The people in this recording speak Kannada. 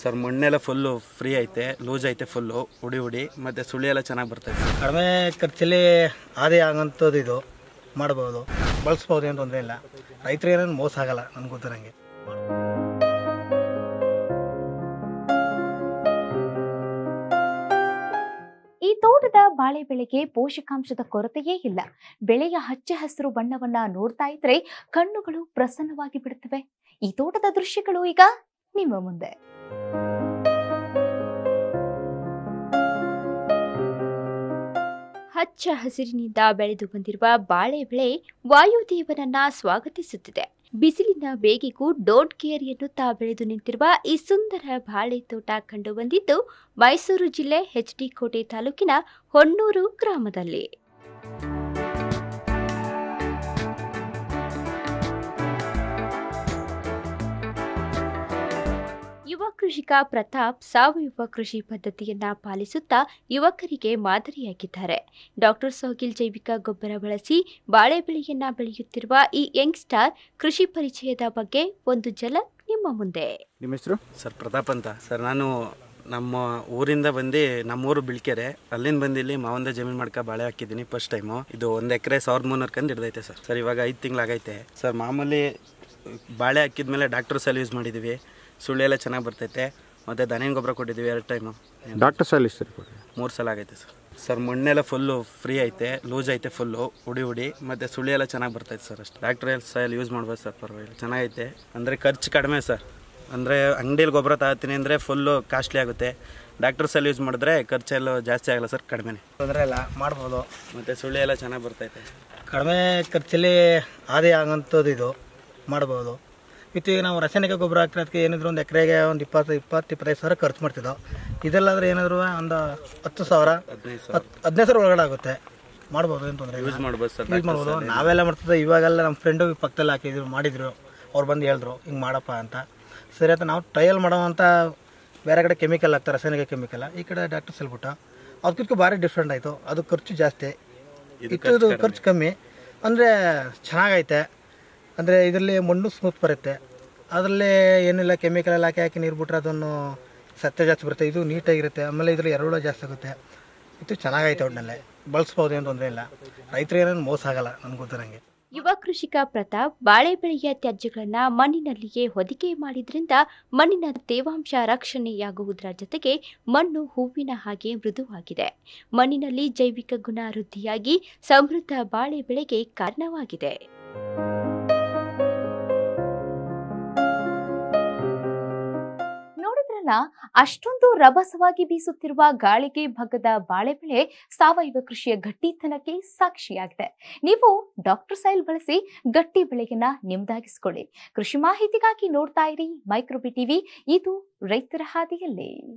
ಸರ್ ಮಣ್ಣೆಲ್ಲ ಫುಲ್ಲು ಫ್ರೀ ಐತೆ ಲೂಸ್ ಐತೆ ಫುಲ್ಲು ಉಡಿ ಉಡಿ ಮತ್ತು ಸುಳಿ ಎಲ್ಲ ಚೆನ್ನಾಗಿ ಬರ್ತೈತೆ ಕಡಿಮೆ ಖರ್ಚಲ್ಲಿ ಆದಾಯ ಆಗಂಥದ್ದು ಇದು ಮಾಡ್ಬೋದು ಬಳಸ್ಬೋದು ಏನು ತೊಂದರೆ ಇಲ್ಲ ರೈತರಿಗೆ ಏನೇನು ಮೋಸ ಆಗಲ್ಲ ನನ್ಗೆ ಗೊತ್ತಿರಂಗೆ ಈ ತೋಟದ ಬಾಳೆ ಬೆಳೆಗೆ ಪೋಷಕಾಂಶದ ಕೊರತೆಯೇ ಇಲ್ಲ ಬೆಳೆಯ ಹಚ್ಚ ಹಸಿರು ಬಣ್ಣವನ್ನ ನೋಡ್ತಾ ಇದ್ರೆ ಕಣ್ಣುಗಳು ಪ್ರಸನ್ನವಾಗಿ ಬಿಡುತ್ತವೆ ಈ ತೋಟದ ದೃಶ್ಯಗಳು ಈಗ ನಿಮ್ಮ ಮುಂದೆ ಹಚ್ಚ ಹಸಿರಿನಿಂದ ಬೆಳೆದು ಬಂದಿರುವ ಬಾಳೆ ಬೆಳೆ ವಾಯುದೇವನನ್ನ ಸ್ವಾಗತಿಸುತ್ತಿದೆ ಬಿಸಿಲಿನ ಬೇಗಿಗೂ ಡೋಂಟ್ ಕೇರ್ ಎನ್ನುತ್ತಾ ಬೆಳೆದು ನಿಂತಿರುವ ಈ ಸುಂದರ ಬಾಳೆ ತೋಟ ಕಂಡು ಬಂದಿದ್ದು ಮೈಸೂರು ಜಿಲ್ಲೆ ಎಚ್ ಕೋಟೆ ತಾಲೂಕಿನ ಹೊನ್ನೂರು ಗ್ರಾಮದಲ್ಲಿ ಯುವ ಕೃಷಿಕ ಪ್ರತಾಪ್ ಸಾವಯವ ಕೃಷಿ ಪದ್ಧತಿಯನ್ನ ಪಾಲಿಸುತ್ತಾ ಯುವಕರಿಗೆ ಮಾದರಿಯಾಗಿದ್ದಾರೆ ಡಾಕ್ಟರ್ ಸೋಗಿಲ್ ಜೈವಿಕ ಗೊಬ್ಬರ ಬಳಸಿ ಬಾಳೆ ಬೆಳೆಯನ್ನ ಬೆಳೆಯುತ್ತಿರುವ ಈ ಯಂಗ್ ಸ್ಟಾರ್ ಕೃಷಿ ಪರಿಚಯದ ಬಗ್ಗೆ ಒಂದು ಜಲ ನಿಮ್ಮ ಮುಂದೆ ನಿಮ್ಮ ಹೆಸರು ಸರ್ ಪ್ರತಾಪ್ ಅಂತ ಸರ್ ನಾನು ನಮ್ಮ ಊರಿಂದ ಬಂದು ನಮ್ಮೂರು ಬಿಳ್ಕೆರೆ ಅಲ್ಲಿಂದ ಬಂದು ಇಲ್ಲಿ ಮಾವಂದ ಜಮೀನು ಮಾಡ್ಕ ಬಾಳೆ ಹಾಕಿದ್ದೀನಿ ಫಸ್ಟ್ ಟೈಮು ಇದು ಒಂದು ಎಕರೆ ಸಾವಿರದ ಮುನ್ನೂರು ಕಂದು ಹಿಡ್ದೈತೆ ಸರ್ ಸರ್ ಇವಾಗ ಐದು ತಿಂಗಳಾಗೈತೆ ಸರ್ ಮಾಮೂಲಿ ಬಾಳೆ ಹಾಕಿದ್ಮೇಲೆ ಡಾಕ್ಟರ್ ಸಲ ಯೂಸ್ ಮಾಡಿದ್ದೀವಿ ಎಲ್ಲ ಚೆನ್ನಾಗಿ ಬರ್ತೈತೆ ಮತ್ತು ದನೇನು ಗೊಬ್ಬರ ಕೊಟ್ಟಿದ್ದೀವಿ ಎರಡು ಟೈಮು ಡಾಕ್ಟರ್ ಸಲ ಸರ್ ಮೂರು ಸಲ ಆಗೈತೆ ಸರ್ ಸರ್ ಮಣ್ಣೆಲ್ಲ ಫುಲ್ಲು ಫ್ರೀ ಐತೆ ಲೂಸ್ ಐತೆ ಫುಲ್ಲು ಉಡಿ ಉಡಿ ಮತ್ತು ಸುಳಿ ಎಲ್ಲ ಚೆನ್ನಾಗಿ ಬರ್ತೈತೆ ಸರ್ ಅಷ್ಟು ಡಾಕ್ಟರ್ ಸೆಲ್ ಯೂಸ್ ಮಾಡ್ಬೋದು ಸರ್ ಪರವಾಗಿಲ್ಲ ಚೆನ್ನಾಗೈತೆ ಅಂದರೆ ಖರ್ಚು ಕಡಿಮೆ ಸರ್ ಅಂದರೆ ಅಂಗಡಿಯಲ್ಲಿ ಗೊಬ್ಬರ ತಗೋತೀನಿ ಅಂದರೆ ಫುಲ್ಲು ಕಾಸ್ಟ್ಲಿ ಆಗುತ್ತೆ ಡಾಕ್ಟರ್ ಸಲ್ ಯೂಸ್ ಮಾಡಿದ್ರೆ ಖರ್ಚೆಲ್ಲ ಜಾಸ್ತಿ ಆಗಲ್ಲ ಸರ್ ಕಡಿಮೆ ತೊಂದರೆ ಇಲ್ಲ ಮಾಡ್ಬೋದು ಮತ್ತು ಸುಳ್ಳಿ ಎಲ್ಲ ಚೆನ್ನಾಗಿ ಬರ್ತೈತೆ ಕಡಿಮೆ ಖರ್ಚಲ್ಲಿ ಆದಿ ಆಗೋಂಥದ್ದು ಇದು ಮಾಡ್ಬೋದು ಇತ್ತೀಗ ನಾವು ರಾಸಾಯನಿಕ ಗೊಬ್ಬರ ಹಾಕಿರೋದಕ್ಕೆ ಏನಿದ್ರು ಒಂದು ಎಕರೆಗೆ ಒಂದು ಇಪ್ಪತ್ತು ಇಪ್ಪತ್ತು ಇಪ್ಪತ್ತೈದು ಸಾವಿರ ಖರ್ಚು ಮಾಡ್ತಿದ್ದೋ ಇದೆಲ್ಲಾದ್ರೆ ಏನಾದರೂ ಒಂದು ಹತ್ತು ಸಾವಿರ ಹತ್ತು ಹದಿನೈದು ಸಾವಿರ ಒಳಗಡೆ ಆಗುತ್ತೆ ಮಾಡ್ಬೋದು ಏನು ತೊಂದರೆ ಯೂಸ್ ಮಾಡ್ಬೋದು ಯೂಸ್ ಮಾಡ್ಬೋದು ನಾವೆಲ್ಲ ಮಾಡ್ತಿದ್ದೆ ಇವಾಗೆಲ್ಲ ನಮ್ಮ ಫ್ರೆಂಡು ಪಕ್ಕದಲ್ಲಿ ಹಾಕಿದ್ರು ಮಾಡಿದ್ರು ಅವ್ರು ಬಂದು ಹೇಳಿದ್ರು ಹಿಂಗೆ ಮಾಡಪ್ಪ ಅಂತ ಸರಿ ಅಂತ ನಾವು ಟ್ರಯಲ್ ಮಾಡೋವಂಥ ಬೇರೆ ಕಡೆ ಕೆಮಿಕಲ್ ಹಾಕ್ತಾರೆ ರಾಸಾಯನಿಕ ಕೆಮಿಕಲ್ ಈ ಕಡೆ ಡಾಕ್ಟರ್ಸ್ ಹೇಳ್ಬಿಟ್ಟು ಅದಕ್ಕಿದ್ಕು ಭಾರಿ ಡಿಫ್ರೆಂಟ್ ಆಯಿತು ಅದು ಖರ್ಚು ಜಾಸ್ತಿ ಇತ್ತು ಖರ್ಚು ಕಮ್ಮಿ ಅಂದರೆ ಚೆನ್ನಾಗೈತೆ ಅಂದರೆ ಇದರಲ್ಲಿ ಮಣ್ಣು ಸ್ಮೂತ್ ಬರುತ್ತೆ ಅದರಲ್ಲೇ ಏನಿಲ್ಲ ಕೆಮಿಕಲ್ ಎಲ್ಲ ಹಾಕಿ ಹಾಕಿ ನೀರು ಬಿಟ್ರೆ ಅದನ್ನು ಸತ್ಯ ಜಾಸ್ತಿ ಬರುತ್ತೆ ಇದು ನೀಟಾಗಿರುತ್ತೆ ಆಮೇಲೆ ಇದರಲ್ಲಿ ಎರಡು ಜಾಸ್ತಿ ಆಗುತ್ತೆ ಇದು ಚೆನ್ನಾಗೈತೆ ಒಟ್ಟಿನಲ್ಲಿ ಬಳಸ್ಬೋದು ಏನು ತೊಂದರೆ ಇಲ್ಲ ರೈತರು ಏನೇನು ಮೋಸ ಆಗಲ್ಲ ನನ್ಗೆ ಗೊತ್ತಿರಂಗೆ ಯುವ ಕೃಷಿಕ ಪ್ರತಾಪ್ ಬಾಳೆ ಬೆಳೆಯ ತ್ಯಾಜ್ಯಗಳನ್ನು ಮಣ್ಣಿನಲ್ಲಿಯೇ ಹೊದಿಕೆ ಮಾಡಿದ್ರಿಂದ ಮಣ್ಣಿನ ತೇವಾಂಶ ರಕ್ಷಣೆಯಾಗುವುದರ ಜೊತೆಗೆ ಮಣ್ಣು ಹೂವಿನ ಹಾಗೆ ಮೃದುವಾಗಿದೆ ಮಣ್ಣಿನಲ್ಲಿ ಜೈವಿಕ ಗುಣ ವೃದ್ಧಿಯಾಗಿ ಸಮೃದ್ಧ ಬಾಳೆ ಬೆಳೆಗೆ ಕಾರಣವಾಗಿದೆ ಕಾರಣ ಅಷ್ಟೊಂದು ರಭಸವಾಗಿ ಬೀಸುತ್ತಿರುವ ಗಾಳಿಗೆ ಭಗ್ಗದ ಬಾಳೆ ಬೆಳೆ ಸಾವಯವ ಕೃಷಿಯ ಗಟ್ಟಿತನಕ್ಕೆ ಸಾಕ್ಷಿಯಾಗಿದೆ ನೀವು ಡಾಕ್ಟರ್ ಸೈಲ್ ಬಳಸಿ ಗಟ್ಟಿ ಬೆಳೆಯನ್ನ ನಿಮ್ದಾಗಿಸಿಕೊಳ್ಳಿ ಕೃಷಿ ಮಾಹಿತಿಗಾಗಿ ನೋಡ್ತಾ ಇರಿ ಮೈಕ್ರೋಬಿ ಟಿವಿ ಇದು ರೈತರ ಹಾದಿಯಲ್ಲಿ